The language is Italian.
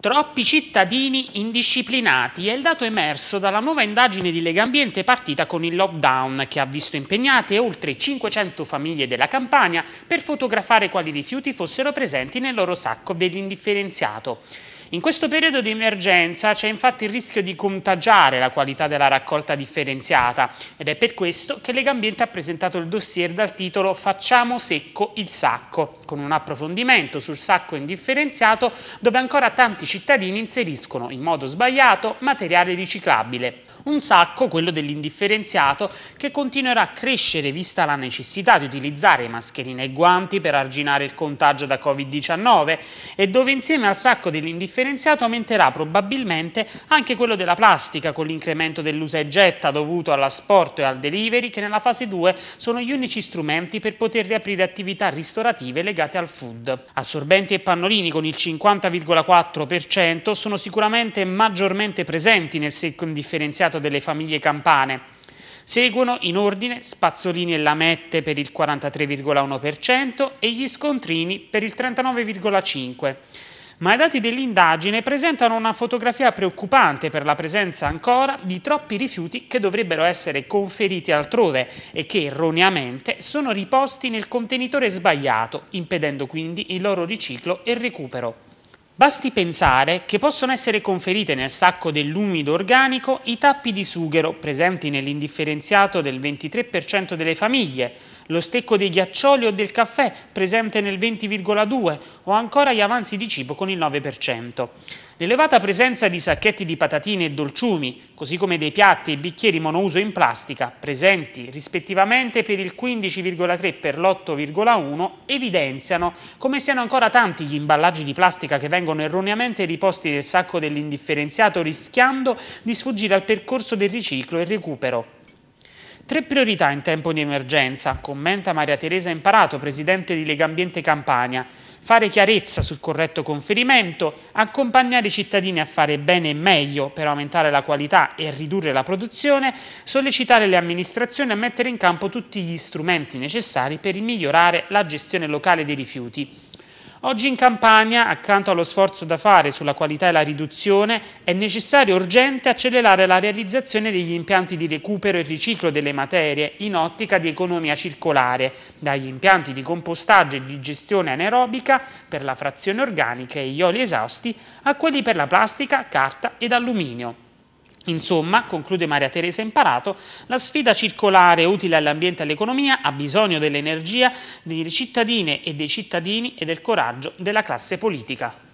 Troppi cittadini indisciplinati è il dato emerso dalla nuova indagine di Legambiente partita con il lockdown che ha visto impegnate oltre 500 famiglie della Campania per fotografare quali rifiuti fossero presenti nel loro sacco dell'indifferenziato. In questo periodo di emergenza c'è infatti il rischio di contagiare la qualità della raccolta differenziata ed è per questo che Legambiente ha presentato il dossier dal titolo Facciamo secco il sacco, con un approfondimento sul sacco indifferenziato dove ancora tanti cittadini inseriscono in modo sbagliato materiale riciclabile. Un sacco, quello dell'indifferenziato, che continuerà a crescere vista la necessità di utilizzare mascherine e guanti per arginare il contagio da Covid-19 e dove insieme al sacco dell'indifferenziato differenziato aumenterà probabilmente anche quello della plastica con l'incremento dell'usa e getta dovuto all'asporto e al delivery che nella fase 2 sono gli unici strumenti per poter riaprire attività ristorative legate al food. Assorbenti e pannolini con il 50,4% sono sicuramente maggiormente presenti nel secco differenziato delle famiglie campane. Seguono in ordine spazzolini e lamette per il 43,1% e gli scontrini per il 39,5% ma i dati dell'indagine presentano una fotografia preoccupante per la presenza ancora di troppi rifiuti che dovrebbero essere conferiti altrove e che erroneamente sono riposti nel contenitore sbagliato, impedendo quindi il loro riciclo e recupero. Basti pensare che possono essere conferite nel sacco dell'umido organico i tappi di sughero presenti nell'indifferenziato del 23% delle famiglie, lo stecco dei ghiaccioli o del caffè presente nel 20,2% o ancora gli avanzi di cibo con il 9%. L'elevata presenza di sacchetti di patatine e dolciumi, così come dei piatti e bicchieri monouso in plastica, presenti rispettivamente per il 15,3 e per l'8,1, evidenziano come siano ancora tanti gli imballaggi di plastica che vengono erroneamente riposti nel sacco dell'indifferenziato rischiando di sfuggire al percorso del riciclo e recupero. Tre priorità in tempo di emergenza, commenta Maria Teresa Imparato, presidente di Lega Ambiente Campania. Fare chiarezza sul corretto conferimento, accompagnare i cittadini a fare bene e meglio per aumentare la qualità e ridurre la produzione, sollecitare le amministrazioni a mettere in campo tutti gli strumenti necessari per migliorare la gestione locale dei rifiuti. Oggi in Campania, accanto allo sforzo da fare sulla qualità e la riduzione, è necessario e urgente accelerare la realizzazione degli impianti di recupero e riciclo delle materie in ottica di economia circolare, dagli impianti di compostaggio e di gestione anaerobica per la frazione organica e gli oli esausti a quelli per la plastica, carta ed alluminio. Insomma, conclude Maria Teresa Imparato, la sfida circolare utile all'ambiente e all'economia ha bisogno dell'energia delle cittadine e dei cittadini e del coraggio della classe politica.